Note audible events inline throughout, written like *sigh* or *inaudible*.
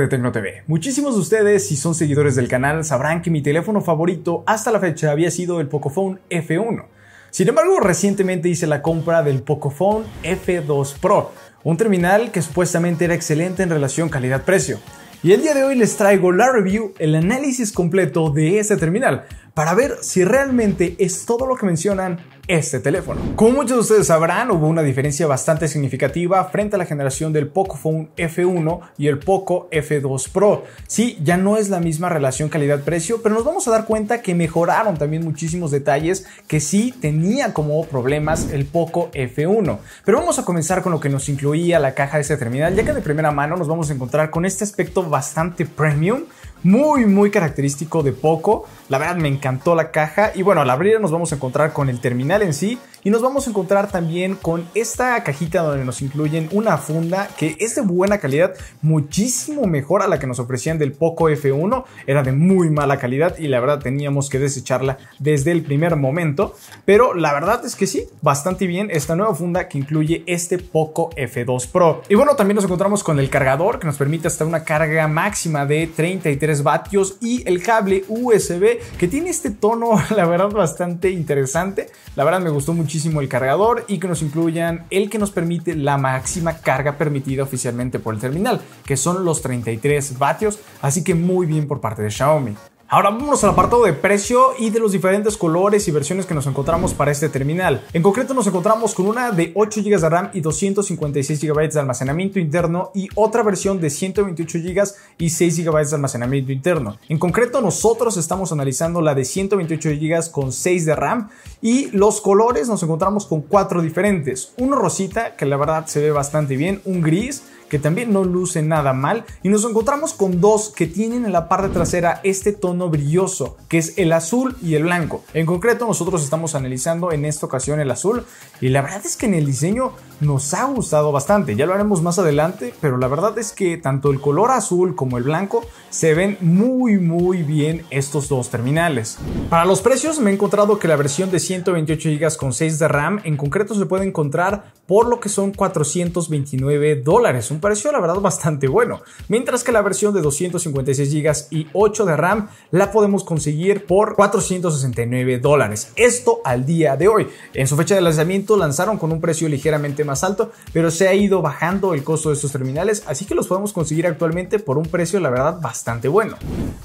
de TecnoTV. TV. Muchísimos de ustedes, si son seguidores del canal, sabrán que mi teléfono favorito hasta la fecha había sido el Pocophone F1. Sin embargo, recientemente hice la compra del Pocophone F2 Pro, un terminal que supuestamente era excelente en relación calidad-precio. Y el día de hoy les traigo la review, el análisis completo de este terminal, para ver si realmente es todo lo que mencionan este teléfono. Como muchos de ustedes sabrán, hubo una diferencia bastante significativa frente a la generación del Phone F1 y el Poco F2 Pro. Sí, ya no es la misma relación calidad-precio, pero nos vamos a dar cuenta que mejoraron también muchísimos detalles que sí tenía como problemas el Poco F1. Pero vamos a comenzar con lo que nos incluía la caja de este terminal, ya que de primera mano nos vamos a encontrar con este aspecto bastante premium muy, muy característico de Poco. La verdad me encantó la caja. Y bueno, al abrir nos vamos a encontrar con el terminal en sí, y nos vamos a encontrar también con esta cajita donde nos incluyen una funda que es de buena calidad, muchísimo mejor a la que nos ofrecían del Poco F1. Era de muy mala calidad y la verdad teníamos que desecharla desde el primer momento. Pero la verdad es que sí, bastante bien esta nueva funda que incluye este Poco F2 Pro. Y bueno, también nos encontramos con el cargador que nos permite hasta una carga máxima de 33 vatios y el cable USB que tiene este tono, *laughs* la verdad, bastante interesante. La verdad me gustó muchísimo el cargador y que nos incluyan el que nos permite la máxima carga permitida oficialmente por el terminal, que son los 33 vatios, así que muy bien por parte de Xiaomi. Ahora vámonos al apartado de precio y de los diferentes colores y versiones que nos encontramos para este terminal. En concreto nos encontramos con una de 8 GB de RAM y 256 GB de almacenamiento interno y otra versión de 128 GB y 6 GB de almacenamiento interno. En concreto nosotros estamos analizando la de 128 GB con 6 de RAM y los colores nos encontramos con 4 diferentes. Uno rosita que la verdad se ve bastante bien, un gris que también no luce nada mal, y nos encontramos con dos que tienen en la parte trasera este tono brilloso, que es el azul y el blanco. En concreto, nosotros estamos analizando en esta ocasión el azul, y la verdad es que en el diseño nos ha gustado bastante. Ya lo haremos más adelante, pero la verdad es que tanto el color azul como el blanco se ven muy muy bien estos dos terminales. Para los precios me he encontrado que la versión de 128 GB con 6 de RAM en concreto se puede encontrar por lo que son 429 dólares, un precio la verdad bastante bueno, mientras que la versión de 256 GB y 8 de RAM la podemos conseguir por 469 dólares. Esto al día de hoy. En su fecha de lanzamiento lanzaron con un precio ligeramente más alto, pero se ha ido bajando el costo de estos terminales, así que los podemos conseguir actualmente por un precio, la verdad, bastante bueno.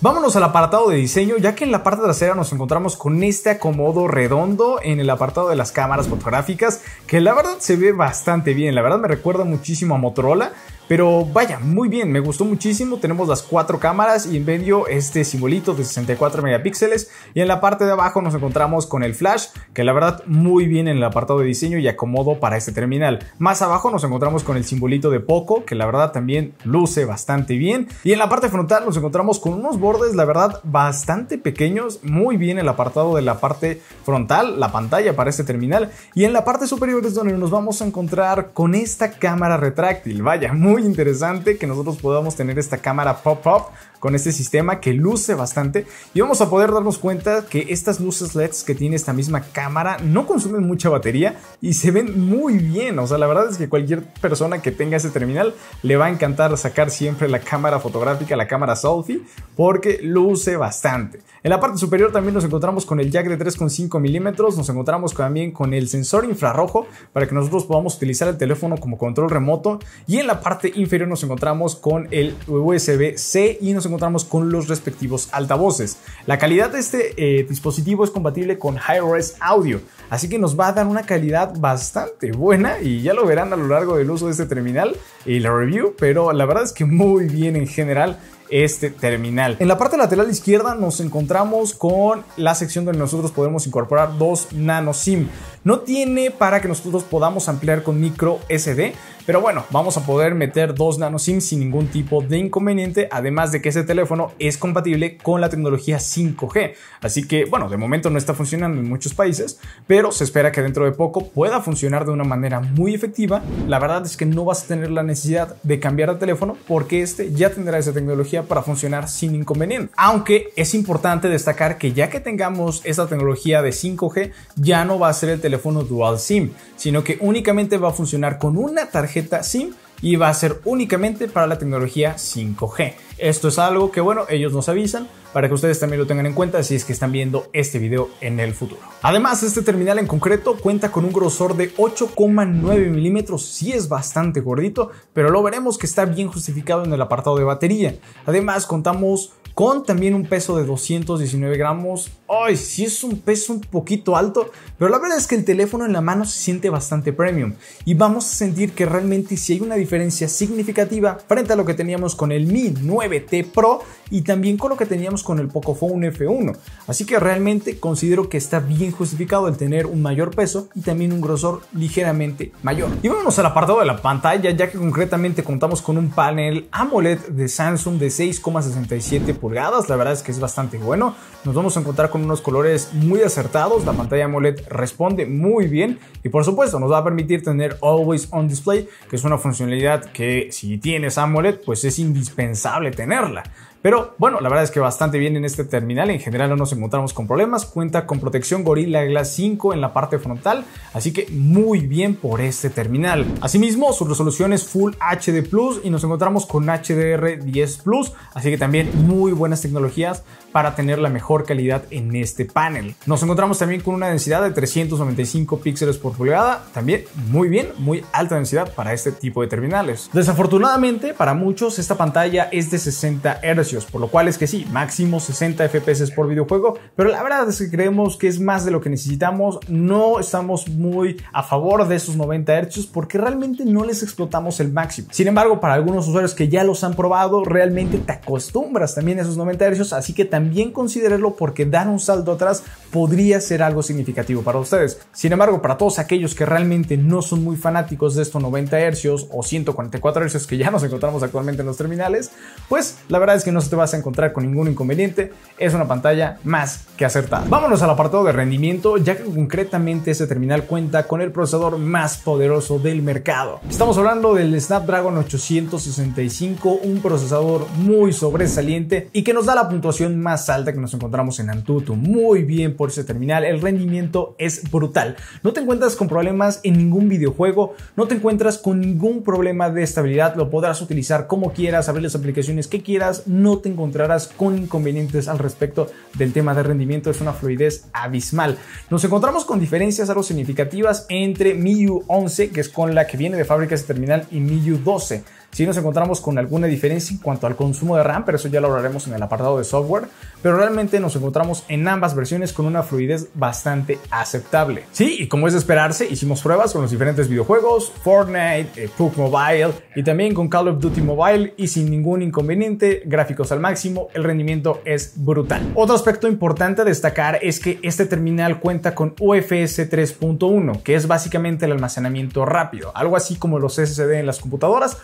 Vámonos al apartado de diseño, ya que en la parte trasera nos encontramos con este acomodo redondo en el apartado de las cámaras fotográficas, que la verdad se ve bastante bien, la verdad me recuerda muchísimo a Motorola, pero vaya, muy bien, me gustó muchísimo. Tenemos las cuatro cámaras y en medio este simbolito de 64 megapíxeles. Y en la parte de abajo nos encontramos con el flash, que la verdad muy bien en el apartado de diseño y acomodo para este terminal. Más abajo nos encontramos con el simbolito de Poco, que la verdad también luce bastante bien. Y en la parte frontal nos encontramos con unos bordes, la verdad, bastante pequeños. Muy bien el apartado de la parte frontal, la pantalla para este terminal. Y en la parte superior es donde nos vamos a encontrar con esta cámara retráctil. Vaya, muy interesante que nosotros podamos tener esta cámara pop-up con este sistema que luce bastante y vamos a poder darnos cuenta que estas luces LEDs que tiene esta misma cámara no consumen mucha batería y se ven muy bien, o sea, la verdad es que cualquier persona que tenga ese terminal le va a encantar sacar siempre la cámara fotográfica, la cámara selfie, porque luce bastante. En la parte superior también nos encontramos con el jack de 3,5 milímetros, nos encontramos también con el sensor infrarrojo para que nosotros podamos utilizar el teléfono como control remoto y en la parte inferior nos encontramos con el USB-C y nos encontramos con los respectivos altavoces. La calidad de este eh, dispositivo es compatible con Hi-Res Audio, así que nos va a dar una calidad bastante buena y ya lo verán a lo largo del uso de este terminal y la review, pero la verdad es que muy bien en general este terminal. En la parte lateral izquierda nos encontramos con la sección donde nosotros podemos incorporar dos nano SIM. No tiene para que nosotros podamos ampliar con micro SD, pero bueno, vamos a poder meter dos nano SIM sin ningún tipo de inconveniente, además de que ese teléfono es compatible con la tecnología 5G. Así que bueno, de momento no está funcionando en muchos países, pero se espera que dentro de poco pueda funcionar de una manera muy efectiva. La verdad es que no vas a tener la necesidad de cambiar de teléfono porque este ya tendrá esa tecnología para funcionar sin inconveniente. Aunque es importante destacar que ya que tengamos esta tecnología de 5G, ya no va a ser el teléfono dual SIM, sino que únicamente va a funcionar con una tarjeta SIM y va a ser únicamente para la tecnología 5G. Esto es algo que, bueno, ellos nos avisan para que ustedes también lo tengan en cuenta si es que están viendo este video en el futuro. Además, este terminal en concreto cuenta con un grosor de 8,9 milímetros, sí es bastante gordito, pero lo veremos que está bien justificado en el apartado de batería. Además, contamos con también un peso de 219 gramos. Ay, si es un peso un poquito alto, pero la verdad es que el teléfono en la mano se siente bastante premium y vamos a sentir que realmente si hay una diferencia significativa frente a lo que teníamos con el Mi 9T Pro y también con lo que teníamos con el Pocophone F1. Así que realmente considero que está bien justificado el tener un mayor peso y también un grosor ligeramente mayor. Y vámonos al apartado de la pantalla, ya que concretamente contamos con un panel AMOLED de Samsung de 6,67 la verdad es que es bastante bueno. Nos vamos a encontrar con unos colores muy acertados, la pantalla AMOLED responde muy bien y por supuesto nos va a permitir tener Always On Display, que es una funcionalidad que si tienes AMOLED pues es indispensable tenerla. Pero bueno, la verdad es que bastante bien en este terminal. En general no nos encontramos con problemas. Cuenta con protección Gorilla Glass 5 en la parte frontal. Así que muy bien por este terminal. Asimismo, su resolución es Full HD Plus y nos encontramos con HDR10 Plus. Así que también muy buenas tecnologías para tener la mejor calidad en este panel. Nos encontramos también con una densidad de 395 píxeles por pulgada, también muy bien, muy alta densidad para este tipo de terminales. Desafortunadamente para muchos esta pantalla es de 60 Hz por lo cual es que sí, máximo 60 FPS por videojuego, pero la verdad es que creemos que es más de lo que necesitamos, no estamos muy a favor de esos 90 Hz porque realmente no les explotamos el máximo. Sin embargo, para algunos usuarios que ya los han probado, realmente te acostumbras también a esos 90 Hz, así que también considerarlo porque dar un salto atrás podría ser algo significativo para ustedes. Sin embargo, para todos aquellos que realmente no son muy fanáticos de estos 90 Hz o 144 Hz que ya nos encontramos actualmente en los terminales, pues la verdad es que no no te vas a encontrar con ningún inconveniente, es una pantalla más que acertada. Vámonos al apartado de rendimiento, ya que concretamente este terminal cuenta con el procesador más poderoso del mercado. Estamos hablando del Snapdragon 865, un procesador muy sobresaliente y que nos da la puntuación más alta que nos encontramos en Antutu. Muy bien por ese terminal, el rendimiento es brutal. No te encuentras con problemas en ningún videojuego, no te encuentras con ningún problema de estabilidad, lo podrás utilizar como quieras, abrir las aplicaciones que quieras, no te encontrarás con inconvenientes al respecto del tema de rendimiento, es una fluidez abismal. Nos encontramos con diferencias algo significativas entre MIU 11, que es con la que viene de fábrica ese terminal, y MIU 12. Si nos encontramos con alguna diferencia en cuanto al consumo de RAM, pero eso ya lo hablaremos en el apartado de software, pero realmente nos encontramos en ambas versiones con una fluidez bastante aceptable. Sí, y como es de esperarse, hicimos pruebas con los diferentes videojuegos, Fortnite, eh, Mobile y también con Call of Duty Mobile y sin ningún inconveniente, gráficos al máximo, el rendimiento es brutal. Otro aspecto importante a destacar es que este terminal cuenta con UFS 3.1, que es básicamente el almacenamiento rápido, algo así como los SSD en las computadoras,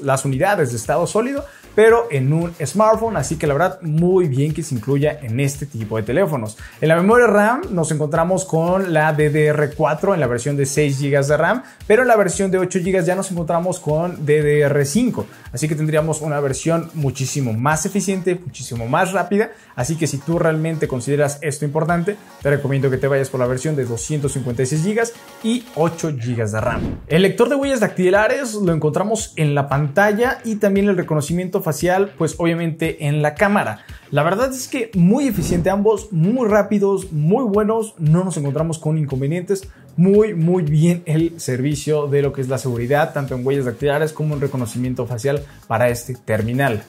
las unidades de estado sólido pero en un smartphone, así que la verdad muy bien que se incluya en este tipo de teléfonos. En la memoria RAM nos encontramos con la DDR4 en la versión de 6 GB de RAM, pero en la versión de 8 GB ya nos encontramos con DDR5, así que tendríamos una versión muchísimo más eficiente, muchísimo más rápida, así que si tú realmente consideras esto importante, te recomiendo que te vayas por la versión de 256 GB y 8 GB de RAM. El lector de huellas dactilares lo encontramos en la pantalla y también el reconocimiento facial, pues obviamente en la cámara. La verdad es que muy eficiente ambos, muy rápidos, muy buenos, no nos encontramos con inconvenientes, muy muy bien el servicio de lo que es la seguridad, tanto en huellas dactilares como en reconocimiento facial para este terminal.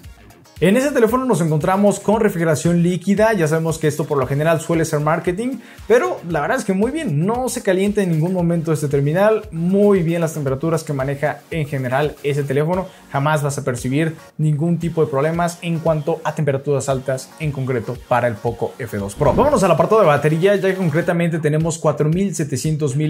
En ese teléfono nos encontramos con refrigeración líquida, ya sabemos que esto por lo general suele ser marketing, pero la verdad es que muy bien, no se calienta en ningún momento este terminal, muy bien las temperaturas que maneja en general ese teléfono, jamás vas a percibir ningún tipo de problemas en cuanto a temperaturas altas en concreto para el Poco F2 Pro. Vámonos al apartado de batería, ya que concretamente tenemos 4700 mAh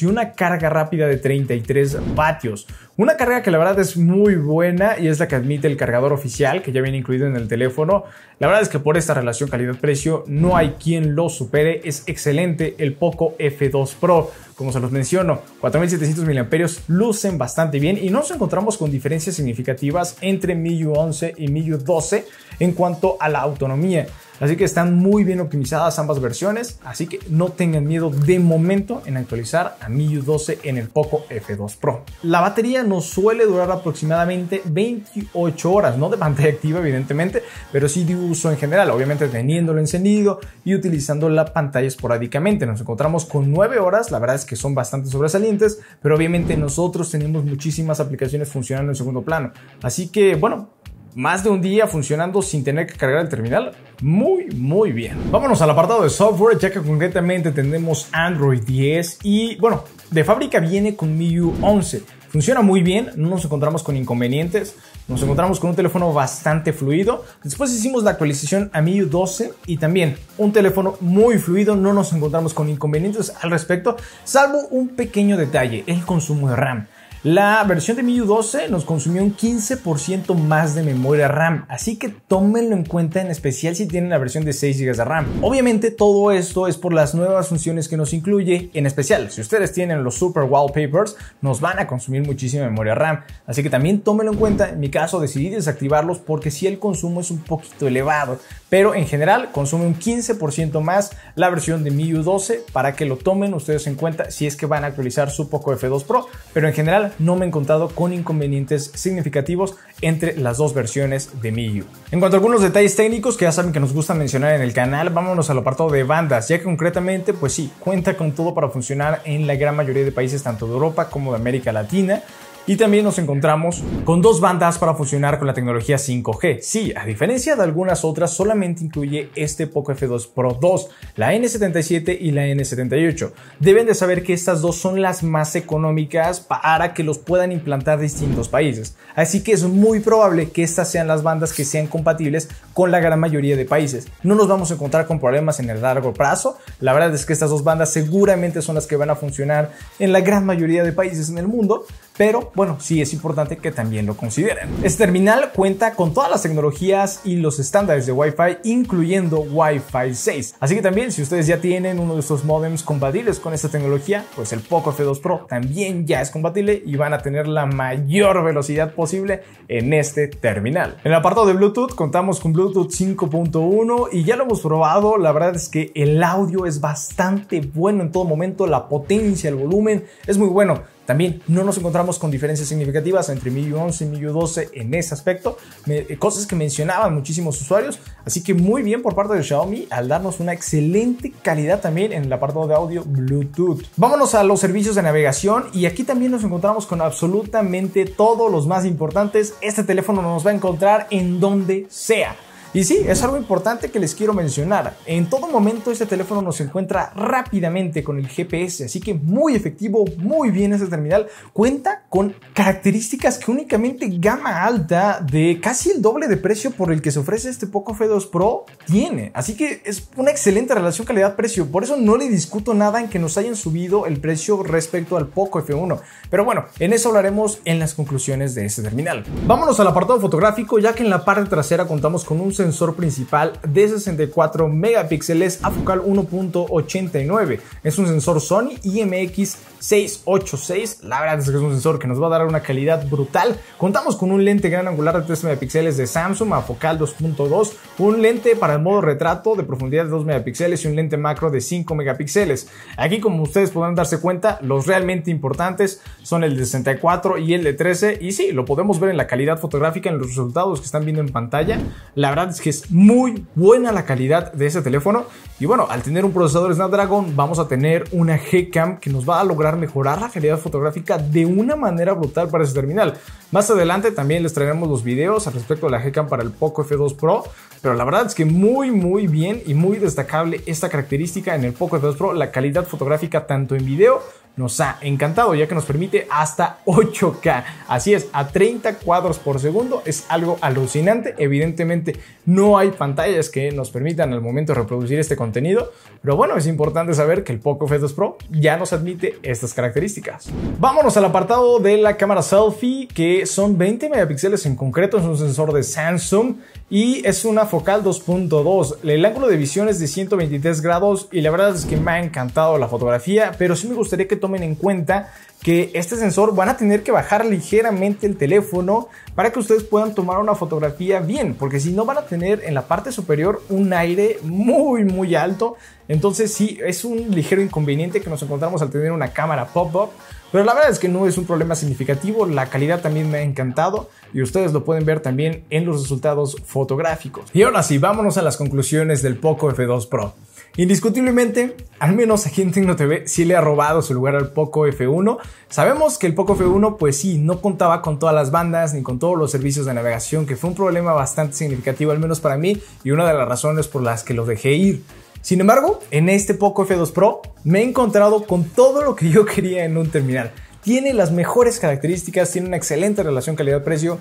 y una carga rápida de 33 vatios. Una carga que la verdad es muy buena y es la que admite el cargador oficial que ya incluido en el teléfono. La verdad es que por esta relación calidad-precio no hay quien lo supere. Es excelente el Poco F2 Pro. Como se los menciono, 4700 mAh lucen bastante bien y nos encontramos con diferencias significativas entre MIUI 11 y MIUI 12 en cuanto a la autonomía. Así que están muy bien optimizadas ambas versiones, así que no tengan miedo de momento en actualizar a MIUI 12 en el Poco F2 Pro. La batería nos suele durar aproximadamente 28 horas, no de pantalla activa evidentemente, pero sí de uso en general, obviamente teniéndolo encendido y utilizando la pantalla esporádicamente. Nos encontramos con 9 horas, la verdad es que son bastante sobresalientes, pero obviamente nosotros tenemos muchísimas aplicaciones funcionando en segundo plano. Así que bueno, más de un día funcionando sin tener que cargar el terminal muy, muy bien. Vámonos al apartado de software, ya que concretamente tenemos Android 10 y, bueno, de fábrica viene con MIUI 11. Funciona muy bien, no nos encontramos con inconvenientes, nos encontramos con un teléfono bastante fluido. Después hicimos la actualización a MIUI 12 y también un teléfono muy fluido, no nos encontramos con inconvenientes al respecto, salvo un pequeño detalle, el consumo de RAM. La versión de MIUI 12 nos consumió un 15% más de memoria RAM, así que tómenlo en cuenta en especial si tienen la versión de 6 GB de RAM. Obviamente todo esto es por las nuevas funciones que nos incluye, en especial si ustedes tienen los super wallpapers, nos van a consumir muchísima memoria RAM, así que también tómenlo en cuenta. En mi caso decidí desactivarlos porque si sí, el consumo es un poquito elevado, pero en general consume un 15% más la versión de MIUI 12 para que lo tomen ustedes en cuenta si es que van a actualizar su Poco F2 Pro, pero en general no me he encontrado con inconvenientes significativos entre las dos versiones de MIUI. En cuanto a algunos detalles técnicos que ya saben que nos gusta mencionar en el canal, vámonos al apartado de bandas, ya que concretamente, pues sí, cuenta con todo para funcionar en la gran mayoría de países tanto de Europa como de América Latina. Y también nos encontramos con dos bandas para funcionar con la tecnología 5G. Sí, a diferencia de algunas otras, solamente incluye este Poco F2 Pro 2, la N77 y la N78. Deben de saber que estas dos son las más económicas para que los puedan implantar distintos países. Así que es muy probable que estas sean las bandas que sean compatibles con la gran mayoría de países. No nos vamos a encontrar con problemas en el largo plazo. La verdad es que estas dos bandas seguramente son las que van a funcionar en la gran mayoría de países en el mundo pero bueno, sí es importante que también lo consideren. Este terminal cuenta con todas las tecnologías y los estándares de Wi-Fi, incluyendo Wi-Fi 6. Así que también, si ustedes ya tienen uno de estos modems compatibles con esta tecnología, pues el Poco F2 Pro también ya es compatible y van a tener la mayor velocidad posible en este terminal. En el apartado de Bluetooth contamos con Bluetooth 5.1 y ya lo hemos probado, la verdad es que el audio es bastante bueno en todo momento, la potencia, el volumen es muy bueno. También no nos encontramos con diferencias significativas entre MIUI 11 y MIUI 12 en ese aspecto, eh, cosas que mencionaban muchísimos usuarios, así que muy bien por parte de Xiaomi al darnos una excelente calidad también en el apartado de audio Bluetooth. Vámonos a los servicios de navegación y aquí también nos encontramos con absolutamente todos los más importantes. Este teléfono nos va a encontrar en donde sea. Y sí, es algo importante que les quiero mencionar. En todo momento este teléfono nos encuentra rápidamente con el GPS, así que muy efectivo, muy bien este terminal. Cuenta con características que únicamente gama alta de casi el doble de precio por el que se ofrece este Poco F2 Pro tiene. Así que es una excelente relación calidad-precio. Por eso no le discuto nada en que nos hayan subido el precio respecto al Poco F1. Pero bueno, en eso hablaremos en las conclusiones de este terminal. Vámonos al apartado fotográfico, ya que en la parte trasera contamos con un sensor principal de 64 megapíxeles a focal 1.89. Es un sensor Sony IMX686. La verdad es que es un sensor que nos va a dar una calidad brutal. Contamos con un lente gran angular de 3 megapíxeles de Samsung a focal 2.2, un lente para el modo retrato de profundidad de 2 megapíxeles y un lente macro de 5 megapíxeles. Aquí, como ustedes podrán darse cuenta, los realmente importantes son el de 64 y el de 13. Y sí, lo podemos ver en la calidad fotográfica, en los resultados que están viendo en pantalla. La verdad que es muy buena la calidad de ese teléfono. Y bueno, al tener un procesador Snapdragon, vamos a tener una G-Cam que nos va a lograr mejorar la calidad fotográfica de una manera brutal para ese terminal. Más adelante también les traeremos los videos al respecto de la G-Cam para el Poco F2 Pro. Pero la verdad es que muy, muy bien y muy destacable esta característica en el Poco F2 Pro, la calidad fotográfica tanto en video nos ha encantado ya que nos permite hasta 8K. Así es, a 30 cuadros por segundo es algo alucinante. Evidentemente no hay pantallas que nos permitan al momento reproducir este contenido, pero bueno, es importante saber que el Poco F2 Pro ya nos admite estas características. Vámonos al apartado de la cámara selfie que son 20 megapíxeles en concreto, es un sensor de Samsung y es una focal 2.2. El ángulo de visión es de 123 grados y la verdad es que me ha encantado la fotografía, pero sí me gustaría que tomen en cuenta que este sensor van a tener que bajar ligeramente el teléfono para que ustedes puedan tomar una fotografía bien, porque si no van a tener en la parte superior un aire muy muy alto, entonces sí es un ligero inconveniente que nos encontramos al tener una cámara pop-up, pero la verdad es que no es un problema significativo, la calidad también me ha encantado y ustedes lo pueden ver también en los resultados fotográficos. Y ahora sí, vámonos a las conclusiones del Poco F2 Pro. Indiscutiblemente, al menos aquí en TecnoTV sí le ha robado su lugar al Poco F1. Sabemos que el Poco F1 pues sí, no contaba con todas las bandas ni con todos los servicios de navegación, que fue un problema bastante significativo al menos para mí y una de las razones por las que lo dejé ir. Sin embargo, en este Poco F2 Pro me he encontrado con todo lo que yo *laughs* quería en un terminal. Tiene las mejores características, tiene una excelente relación calidad-precio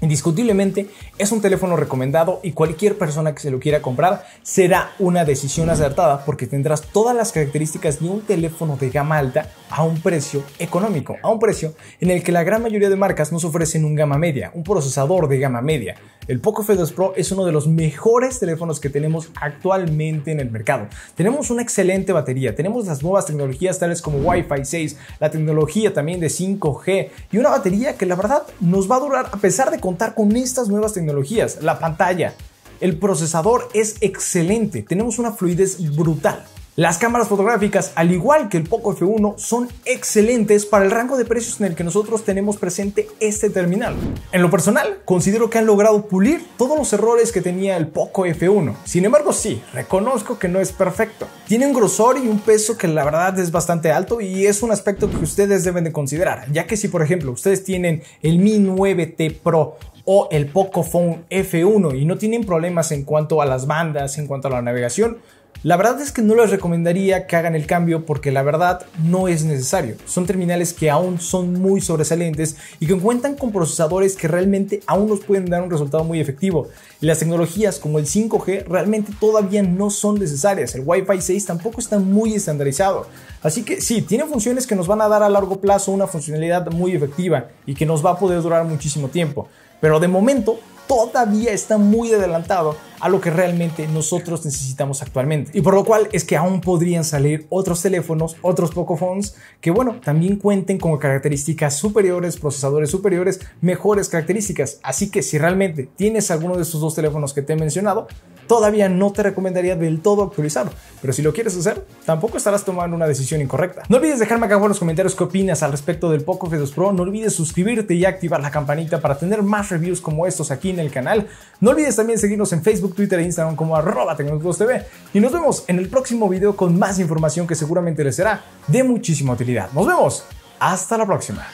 Indiscutiblemente es un teléfono recomendado y cualquier persona que se lo quiera comprar será una decisión acertada porque tendrás todas las características de un teléfono de gama alta a un precio económico, a un precio en el que la gran mayoría de marcas nos ofrecen un gama media, un procesador de gama media, el Poco F2 Pro es uno de los mejores teléfonos que tenemos actualmente en el mercado. Tenemos una excelente batería, tenemos las nuevas tecnologías tales como Wi-Fi 6, la tecnología también de 5G y una batería que la verdad nos va a durar a pesar de contar con estas nuevas tecnologías, la pantalla. El procesador es excelente, tenemos una fluidez brutal. Las cámaras fotográficas, al igual que el Poco F1, son excelentes para el rango de precios en el que nosotros tenemos presente este terminal. En lo personal, considero que han logrado pulir todos los errores que tenía el Poco F1. Sin embargo, sí, reconozco que no es perfecto. Tiene un grosor y un peso que la verdad es bastante alto y es un aspecto que ustedes deben de considerar, ya que si por ejemplo ustedes tienen el Mi 9T Pro o el POCO Phone F1 y no tienen problemas en cuanto a las bandas, en cuanto a la navegación, la verdad es que no les recomendaría que hagan el cambio porque la verdad no es necesario. Son terminales que aún son muy sobresalientes y que cuentan con procesadores que realmente aún nos pueden dar un resultado muy efectivo. y Las tecnologías como el 5G realmente todavía no son necesarias. El Wi-Fi 6 tampoco está muy estandarizado. Así que sí, tiene funciones que nos van a dar a largo plazo una funcionalidad muy efectiva y que nos va a poder durar muchísimo tiempo. Pero de momento todavía está muy adelantado a lo que realmente nosotros necesitamos actualmente. Y por lo cual es que aún podrían salir otros teléfonos, otros phones que bueno, también cuenten con características superiores, procesadores superiores, mejores características. Así que si realmente tienes alguno de estos dos teléfonos que te he mencionado, todavía no te recomendaría del todo actualizarlo. Pero si lo quieres hacer, tampoco estarás tomando una decisión incorrecta. No olvides dejarme acá abajo en los comentarios qué opinas al respecto del Poco F2 Pro. No olvides suscribirte y activar la campanita para tener más reviews como estos aquí en el canal. No olvides también seguirnos en Facebook, Twitter e Instagram como arroba TV. Y nos vemos en el próximo video con más información que seguramente les será de muchísima utilidad. Nos vemos. Hasta la próxima.